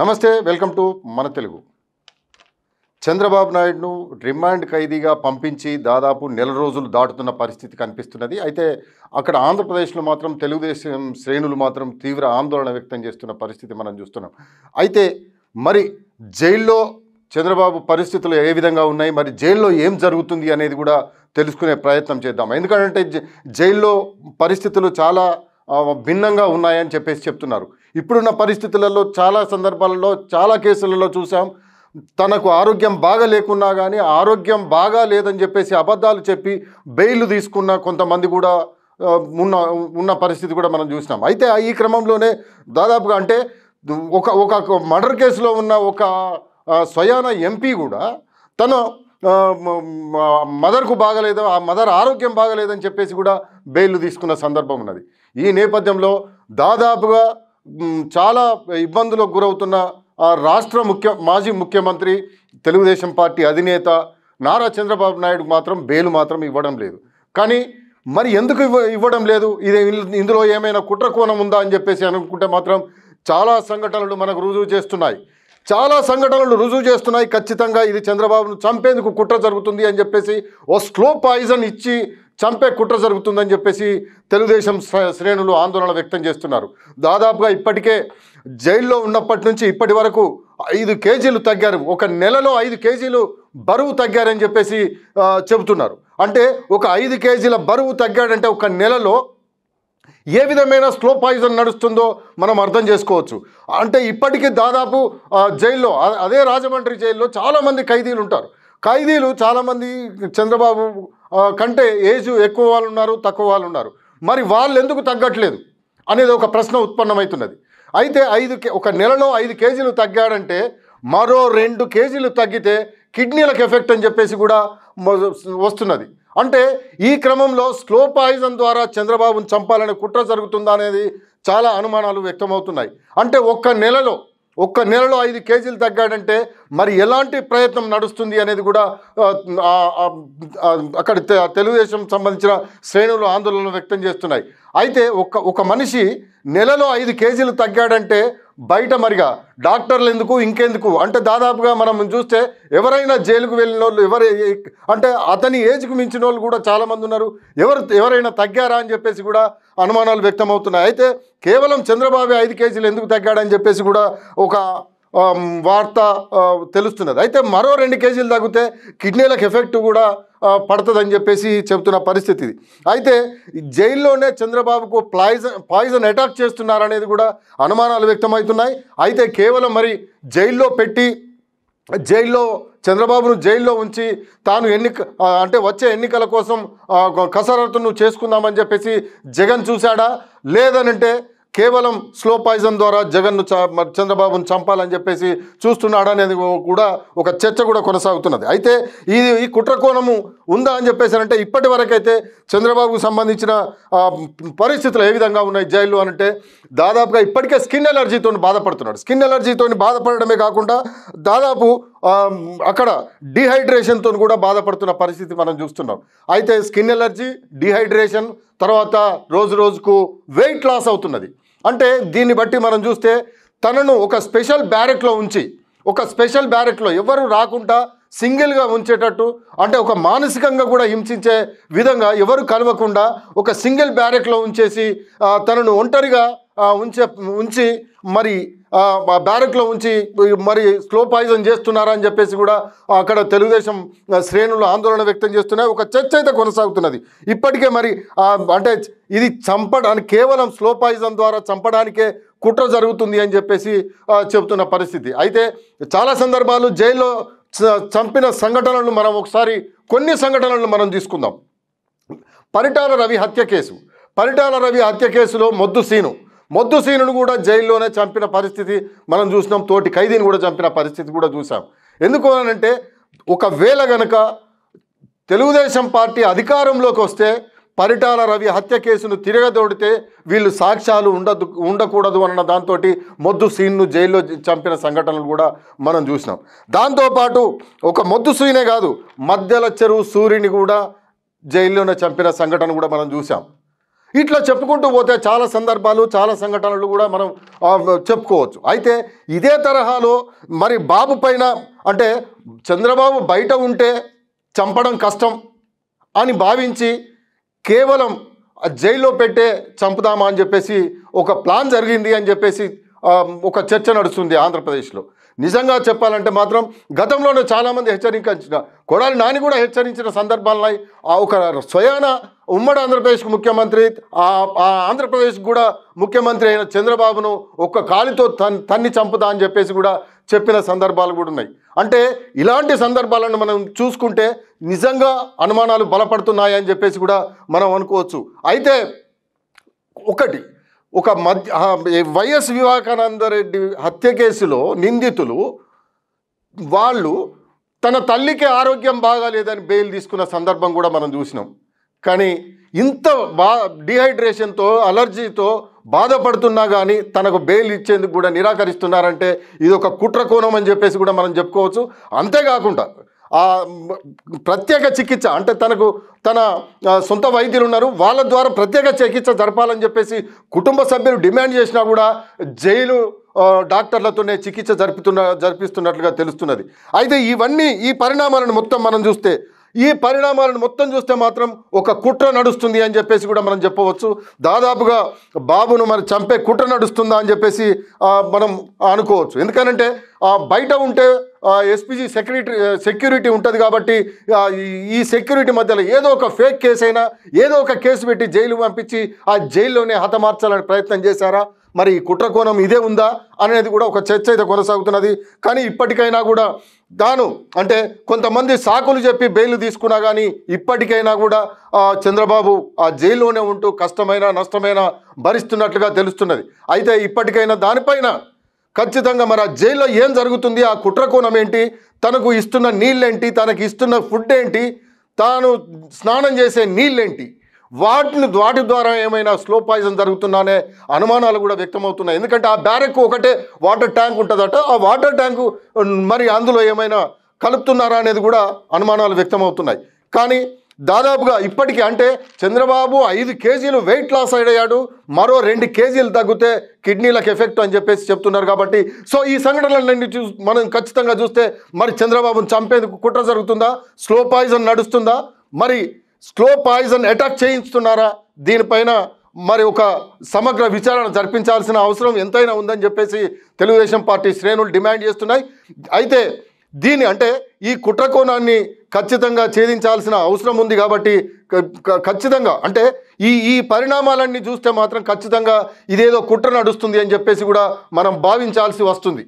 నమస్తే welcome to మన తెలుగు చంద్రబాబు నాయుడును రిమాండ్ ఖైదీగా పంపించి దాదాపు నెల రోజులు దాటుతున్న పరిస్థితి కనిపిస్తున్నది అయితే అక్కడ ఆంధ్రప్రదేశ్లో మాత్రం తెలుగుదేశం శ్రేణులు మాత్రం తీవ్ర ఆందోళన వ్యక్తం చేస్తున్న పరిస్థితి మనం చూస్తున్నాం అయితే మరి జైల్లో చంద్రబాబు పరిస్థితులు ఏ విధంగా ఉన్నాయి మరి జైల్లో ఏం జరుగుతుంది అనేది కూడా తెలుసుకునే ప్రయత్నం చేద్దాం ఎందుకంటే జైల్లో పరిస్థితులు చాలా భిన్నంగా ఉన్నాయని చెప్పేసి చెప్తున్నారు ఇప్పుడున్న పరిస్థితులలో చాలా సందర్భాలలో చాలా కేసులలో చూసాం తనకు ఆరోగ్యం బాగా లేకున్నా కానీ ఆరోగ్యం బాగా లేదని చెప్పేసి అబద్ధాలు చెప్పి బెయిల్ తీసుకున్న కొంతమంది కూడా ఉన్న ఉన్న పరిస్థితి కూడా మనం చూసినాం అయితే ఈ క్రమంలోనే దాదాపుగా అంటే ఒక ఒక మర్డర్ కేసులో ఉన్న ఒక స్వయాన ఎంపీ కూడా తను మదర్కు బాగలేదు ఆ మదర్ ఆరోగ్యం బాగలేదని చెప్పేసి కూడా బెయిల్ తీసుకున్న సందర్భం ఉన్నది ఈ నేపథ్యంలో దాదాపుగా చాలా ఇబ్బందులకు గురవుతున్న రాష్ట్ర ముఖ్య మాజీ ముఖ్యమంత్రి తెలుగుదేశం పార్టీ అధినేత నారా చంద్రబాబు నాయుడు మాత్రం బెయిల్ మాత్రం ఇవ్వడం లేదు కానీ మరి ఎందుకు ఇవ్వడం లేదు ఇది ఇందులో ఏమైనా కుట్ర కోణం ఉందా అని చెప్పేసి అనుకుంటే మాత్రం చాలా సంఘటనలు మనకు రుజువు చేస్తున్నాయి చాలా సంఘటనలు రుజువు చేస్తున్నాయి ఖచ్చితంగా ఇది చంద్రబాబును చంపేందుకు కుట్ర జరుగుతుంది అని చెప్పేసి ఓ స్లో పాయిజన్ ఇచ్చి చంపే కుట్ర జరుగుతుందని చెప్పేసి తెలుగుదేశం శ్రేణులు ఆందోళన వ్యక్తం చేస్తున్నారు దాదాపుగా ఇప్పటికే జైల్లో ఉన్నప్పటి నుంచి ఇప్పటి వరకు ఐదు కేజీలు తగ్గారు ఒక నెలలో ఐదు కేజీలు బరువు తగ్గారని చెప్పేసి చెబుతున్నారు అంటే ఒక ఐదు కేజీల బరువు తగ్గాడంటే ఒక నెలలో ఏ విధమైన స్లో పాయిజన్ నడుస్తుందో మనం అర్థం చేసుకోవచ్చు అంటే ఇప్పటికీ దాదాపు జైల్లో అదే రాజమండ్రి జైల్లో చాలామంది ఖైదీలు ఉంటారు ఖైదీలు చాలామంది చంద్రబాబు కంటే ఏజ్ ఎక్కువ వాళ్ళు ఉన్నారు తక్కువ వాళ్ళు ఉన్నారు మరి వాళ్ళు ఎందుకు తగ్గట్లేదు అనేది ఒక ప్రశ్న ఉత్పన్నమవుతున్నది అయితే ఐదు ఒక నెలలో ఐదు కేజీలు తగ్గాడంటే మరో రెండు కేజీలు తగ్గితే కిడ్నీలకు ఎఫెక్ట్ అని చెప్పేసి కూడా వస్తున్నది అంటే ఈ క్రమంలో స్లో పాయిజన్ ద్వారా చంద్రబాబును చంపాలనే కుట్ర జరుగుతుందా అనేది చాలా అనుమానాలు వ్యక్తమవుతున్నాయి అంటే ఒక్క నెలలో ఒక్క నెలలో ఐదు కేజీలు తగ్గాడంటే మరి ఎలాంటి ప్రయత్నం నడుస్తుంది అనేది కూడా అక్కడ తెలుగుదేశం సంబంధించిన శ్రేణులు ఆందోళనలు వ్యక్తం చేస్తున్నాయి అయితే ఒక ఒక మనిషి నెలలో ఐదు కేజీలు తగ్గాడంటే బయట మరిగా డాక్టర్లు ఎందుకు ఇంకెందుకు అంటే దాదాపుగా మనం చూస్తే ఎవరైనా జైలుకు వెళ్ళిన వాళ్ళు ఎవరు అంటే అతని ఏజ్కు మించిన వాళ్ళు కూడా చాలామంది ఉన్నారు ఎవరు ఎవరైనా తగ్గారా అని చెప్పేసి కూడా అనుమానాలు వ్యక్తమవుతున్నాయి అయితే కేవలం చంద్రబాబు ఐదు కేజీలు ఎందుకు తగ్గాడని చెప్పేసి కూడా ఒక వార్త తెలుస్తున్నది అయితే మరో రెండు కేజీలు తగ్గితే కిడ్నీలకు ఎఫెక్ట్ కూడా పడుతుందని చెప్పేసి చెబుతున్న పరిస్థితి ఇది అయితే జైల్లోనే చంద్రబాబుకు పాయిజన్ పాయిజన్ అటాక్ చేస్తున్నారనేది కూడా అనుమానాలు వ్యక్తమవుతున్నాయి అయితే కేవలం మరి జైల్లో పెట్టి జైల్లో చంద్రబాబును జైల్లో ఉంచి తాను ఎన్నిక అంటే వచ్చే ఎన్నికల కోసం కసరత్తును చేసుకుందామని చెప్పేసి జగన్ చూశాడా లేదనంటే కేవలం స్లో పాయిజన్ ద్వారా జగన్ను చంద్రబాబును చంపాలని చెప్పేసి చూస్తున్నాడు అనేది కూడా ఒక చర్చ కూడా కొనసాగుతున్నది అయితే ఇది ఈ కుట్రకోణము ఉందా అని చెప్పేసి అంటే ఇప్పటి వరకైతే చంద్రబాబుకు సంబంధించిన పరిస్థితులు ఏ విధంగా ఉన్నాయి జైలు అనంటే దాదాపుగా ఇప్పటికే స్కిన్ ఎలర్జీతో బాధపడుతున్నాడు స్కిన్ ఎలర్జీతో బాధపడమే కాకుండా దాదాపు అక్కడ డిహైడ్రేషన్తో కూడా బాధపడుతున్న పరిస్థితి మనం చూస్తున్నాం అయితే స్కిన్ ఎలర్జీ డిహైడ్రేషన్ తర్వాత రోజు రోజుకు వెయిట్ లాస్ అవుతున్నది అంటే దీన్ని బట్టి మనం చూస్తే తనను ఒక స్పెషల్ బ్యారెట్లో ఉంచి ఒక స్పెషల్ బ్యారెట్లో ఎవరు రాకుండా సింగిల్గా ఉంచేటట్టు అంటే ఒక మానసికంగా కూడా హింసించే విధంగా ఎవరు కలవకుండా ఒక సింగిల్ బ్యారెట్లో ఉంచేసి తనను ఒంటరిగా ఉంచే ఉంచి మరి బ్యారెక్లో ఉంచి మరి స్లో పాయిజన్ చేస్తున్నారని చెప్పేసి కూడా అక్కడ తెలుగుదేశం శ్రేణులు ఆందోళన వ్యక్తం చేస్తున్నాయి ఒక చర్చ అయితే కొనసాగుతున్నది ఇప్పటికే మరి అంటే ఇది చంపడానికి కేవలం స్లో పాయిజన్ ద్వారా చంపడానికే కుట్ర జరుగుతుంది అని చెప్పేసి చెబుతున్న పరిస్థితి అయితే చాలా సందర్భాలు జైల్లో చంపిన సంఘటనలు మనం ఒకసారి కొన్ని సంఘటనలను మనం తీసుకుందాం పరిటాల రవి హత్య కేసు పరిటాల రవి హత్య కేసులో మొద్దు సీను మొద్దుసీనుడు కూడా జైల్లోనే చంపిన పరిస్థితి మనం చూసినాం తోటి ఖైదీని కూడా చంపిన పరిస్థితి కూడా చూసాం ఎందుకు అనంటే ఒకవేళ గనక తెలుగుదేశం పార్టీ అధికారంలోకి వస్తే పరిటాల రవి హత్య కేసును తిరగదోడితే వీళ్ళు సాక్ష్యాలు ఉండదు ఉండకూడదు అన్న దాంతో మొద్దు సీన్ను జైల్లో చంపిన సంఘటనలు కూడా మనం చూసినాం దాంతోపాటు ఒక మొద్దు సీనే కాదు మధ్యల చెరువు సూర్యుని కూడా జైల్లోనే చంపిన సంఘటన కూడా మనం చూసాం ఇట్లా చెప్పుకుంటూ పోతే చాలా సందర్భాలు చాలా సంఘటనలు కూడా మనం చెప్పుకోవచ్చు అయితే ఇదే తరహాలో మరి బాబు పైన అంటే చంద్రబాబు బయట ఉంటే చంపడం కష్టం అని భావించి కేవలం జైల్లో పెట్టే చంపుదామా అని చెప్పేసి ఒక ప్లాన్ జరిగింది అని చెప్పేసి ఒక చర్చ నడుస్తుంది ఆంధ్రప్రదేశ్లో నిజంగా చెప్పాలంటే మాత్రం గతంలోనే చాలామంది హెచ్చరించిన కొడాలి నాని కూడా హెచ్చరించిన సందర్భాలున్నాయి ఆ ఒక స్వయాన ఉమ్మడి ఆంధ్రప్రదేశ్ ముఖ్యమంత్రి ఆ ఆంధ్రప్రదేశ్ కూడా ముఖ్యమంత్రి అయిన చంద్రబాబును ఒక్క కాలితో తన్ తన్ని చంపుతా అని చెప్పేసి కూడా చెప్పిన సందర్భాలు కూడా ఉన్నాయి అంటే ఇలాంటి సందర్భాలను మనం చూసుకుంటే నిజంగా అనుమానాలు బలపడుతున్నాయని చెప్పేసి కూడా మనం అనుకోవచ్చు అయితే ఒకటి ఒక మధ్య వైఎస్ వివేకానంద రెడ్డి హత్య కేసులో నిందితులు వాళ్ళు తన తల్లికి ఆరోగ్యం బాగాలేదని బెయిల్ తీసుకున్న సందర్భం కూడా మనం చూసినాం కానీ ఇంత బా డిహైడ్రేషన్తో అలర్జీతో బాధపడుతున్నా కానీ తనకు బెయిల్ ఇచ్చేందుకు కూడా నిరాకరిస్తున్నారంటే ఇది ఒక కుట్ర కోణం అని చెప్పేసి కూడా మనం చెప్పుకోవచ్చు అంతేకాకుండా ఆ ప్రత్యేక చికిత్స అంటే తనకు తన సొంత వైద్యులు ఉన్నారు వాళ్ళ ద్వారా ప్రత్యేక చికిత్స జరపాలని చెప్పేసి కుటుంబ సభ్యులు డిమాండ్ చేసినా కూడా జైలు డాక్టర్లతోనే చికిత్స జరుపుతున్న జరిపిస్తున్నట్లుగా తెలుస్తున్నది అయితే ఇవన్నీ ఈ పరిణామాలను మొత్తం మనం చూస్తే ఈ పరిణామాలను మొత్తం చూస్తే మాత్రం ఒక కుట్ర నడుస్తుంది అని చెప్పేసి కూడా మనం చెప్పవచ్చు దాదాపుగా బాబును మరి చంపే కుట్ర నడుస్తుందా అని చెప్పేసి మనం అనుకోవచ్చు ఎందుకనంటే బయట ఉంటే ఎస్పీజీ సెక్యూరిటీ సెక్యూరిటీ ఉంటుంది కాబట్టి ఈ సెక్యూరిటీ మధ్యలో ఏదో ఒక ఫేక్ కేసు అయినా ఏదో ఒక కేసు పెట్టి జైలు పంపించి ఆ జైల్లోనే హతమార్చాలని ప్రయత్నం చేశారా మరి ఈ కుట్రకోణం ఇదే ఉందా అనేది కూడా ఒక చర్చ అయితే కొనసాగుతున్నది కానీ ఇప్పటికైనా కూడా తాను అంటే కొంతమంది సాకులు చెప్పి బెయిల్ తీసుకున్నా కానీ ఇప్పటికైనా కూడా చంద్రబాబు ఆ జైల్లోనే ఉంటూ కష్టమైన నష్టమైన భరిస్తున్నట్లుగా తెలుస్తున్నది అయితే ఇప్పటికైనా దానిపైన ఖచ్చితంగా మరి ఆ జైల్లో ఏం జరుగుతుంది ఆ కుట్రకోణం ఏంటి తనకు ఇస్తున్న నీళ్ళేంటి తనకి ఇస్తున్న ఫుడ్ ఏంటి తాను స్నానం చేసే నీళ్ళేంటి వాటిని వాటి ద్వారా ఏమైనా స్లో పాయిజన్ జరుగుతున్నానే అనుమానాలు కూడా వ్యక్తమవుతున్నాయి ఎందుకంటే ఆ బ్యారెక్ ఒకటే వాటర్ ట్యాంక్ ఉంటుందట ఆ వాటర్ ట్యాంకు మరి అందులో ఏమైనా కలుపుతున్నారా అనేది కూడా అనుమానాలు వ్యక్తమవుతున్నాయి కానీ దాదాపుగా ఇప్పటికీ అంటే చంద్రబాబు ఐదు కేజీలు వెయిట్ లాస్ అయ్యాడు మరో రెండు కేజీలు తగ్గితే కిడ్నీలకు ఎఫెక్ట్ అని చెప్పేసి చెప్తున్నారు కాబట్టి సో ఈ సంఘటనలన్నీ చూ మనం ఖచ్చితంగా చూస్తే మరి చంద్రబాబును చంపేందుకు కుట్ర జరుగుతుందా స్లో పాయిజన్ నడుస్తుందా మరి స్లో పాయిజన్ అటాక్ చేయిస్తున్నారా దీనిపైన మరి ఒక సమగ్ర విచారణ జరిపించాల్సిన అవసరం ఎంతైనా ఉందని చెప్పేసి తెలుగుదేశం పార్టీ శ్రేణులు డిమాండ్ చేస్తున్నాయి అయితే దీని అంటే ఈ కుట్రకోణాన్ని ఖచ్చితంగా ఛేదించాల్సిన అవసరం ఉంది కాబట్టి ఖచ్చితంగా అంటే ఈ ఈ పరిణామాలన్నీ చూస్తే మాత్రం ఖచ్చితంగా ఇదేదో కుట్ర నడుస్తుంది అని చెప్పేసి కూడా మనం భావించాల్సి వస్తుంది